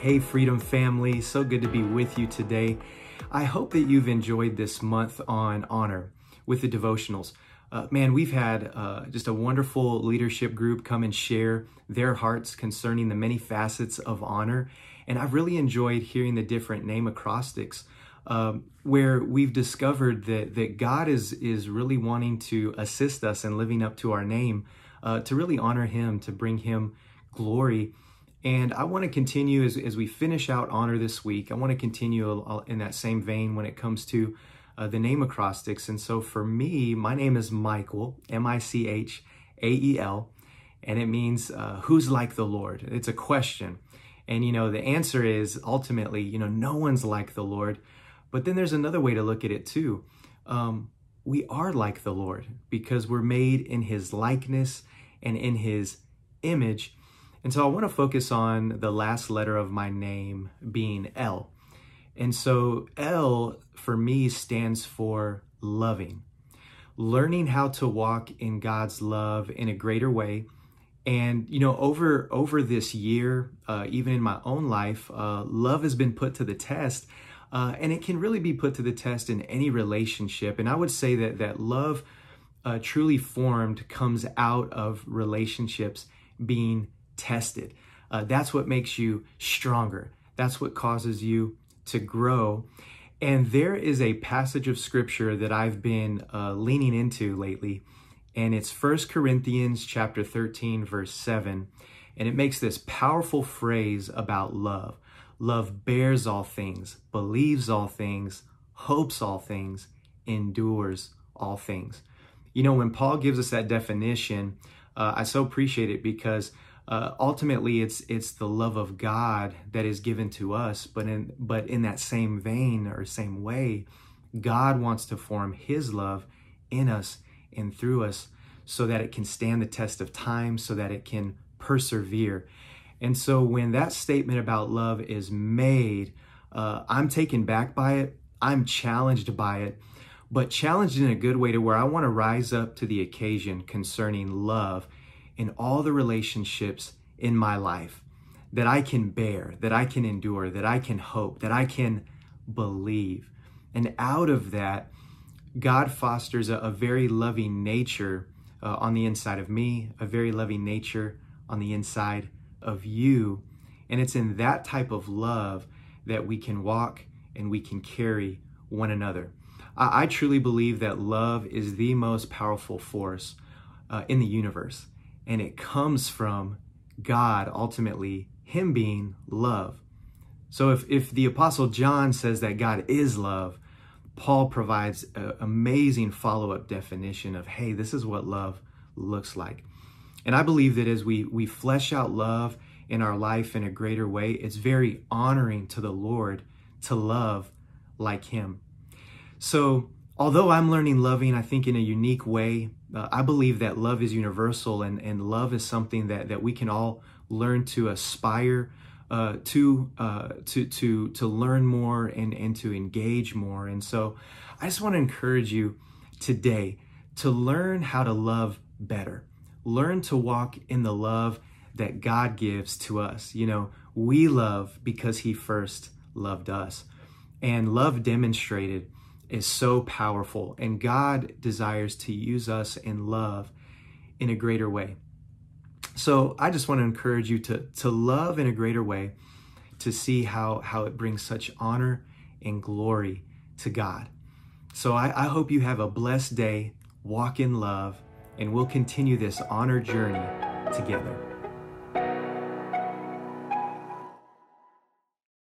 Hey, Freedom Family, so good to be with you today. I hope that you've enjoyed this month on honor with the devotionals. Uh, man, we've had uh, just a wonderful leadership group come and share their hearts concerning the many facets of honor. And I've really enjoyed hearing the different name acrostics um, where we've discovered that, that God is, is really wanting to assist us in living up to our name, uh, to really honor Him, to bring Him glory. And I want to continue as, as we finish out honor this week, I want to continue in that same vein when it comes to uh, the name acrostics. And so for me, my name is Michael, M I C H A E L, and it means uh, who's like the Lord? It's a question. And you know, the answer is ultimately, you know, no one's like the Lord. But then there's another way to look at it too. Um, we are like the Lord because we're made in his likeness and in his image. And so I want to focus on the last letter of my name being L. And so L for me stands for loving, learning how to walk in God's love in a greater way. And you know, over over this year, uh, even in my own life, uh, love has been put to the test, uh, and it can really be put to the test in any relationship. And I would say that that love uh, truly formed comes out of relationships being tested. Uh, that's what makes you stronger. That's what causes you to grow. And there is a passage of scripture that I've been uh, leaning into lately, and it's First Corinthians chapter 13 verse 7, and it makes this powerful phrase about love. Love bears all things, believes all things, hopes all things, endures all things. You know, when Paul gives us that definition, uh, I so appreciate it because uh, ultimately it's it's the love of God that is given to us but in but in that same vein or same way God wants to form his love in us and through us so that it can stand the test of time so that it can persevere and so when that statement about love is made uh, I'm taken back by it I'm challenged by it but challenged in a good way to where I want to rise up to the occasion concerning love in all the relationships in my life that I can bear, that I can endure, that I can hope, that I can believe. And out of that, God fosters a, a very loving nature uh, on the inside of me, a very loving nature on the inside of you. And it's in that type of love that we can walk and we can carry one another. I, I truly believe that love is the most powerful force uh, in the universe and it comes from God ultimately, Him being love. So if, if the Apostle John says that God is love, Paul provides an amazing follow up definition of, hey, this is what love looks like. And I believe that as we, we flesh out love in our life in a greater way, it's very honoring to the Lord to love like Him. So, although I'm learning loving, I think, in a unique way uh, I believe that love is universal and, and love is something that, that we can all learn to aspire uh, to, uh, to, to, to learn more and, and to engage more. And so I just want to encourage you today to learn how to love better. Learn to walk in the love that God gives to us. You know, we love because He first loved us. And love demonstrated is so powerful, and God desires to use us in love in a greater way. So I just want to encourage you to, to love in a greater way, to see how, how it brings such honor and glory to God. So I, I hope you have a blessed day, walk in love, and we'll continue this honor journey together.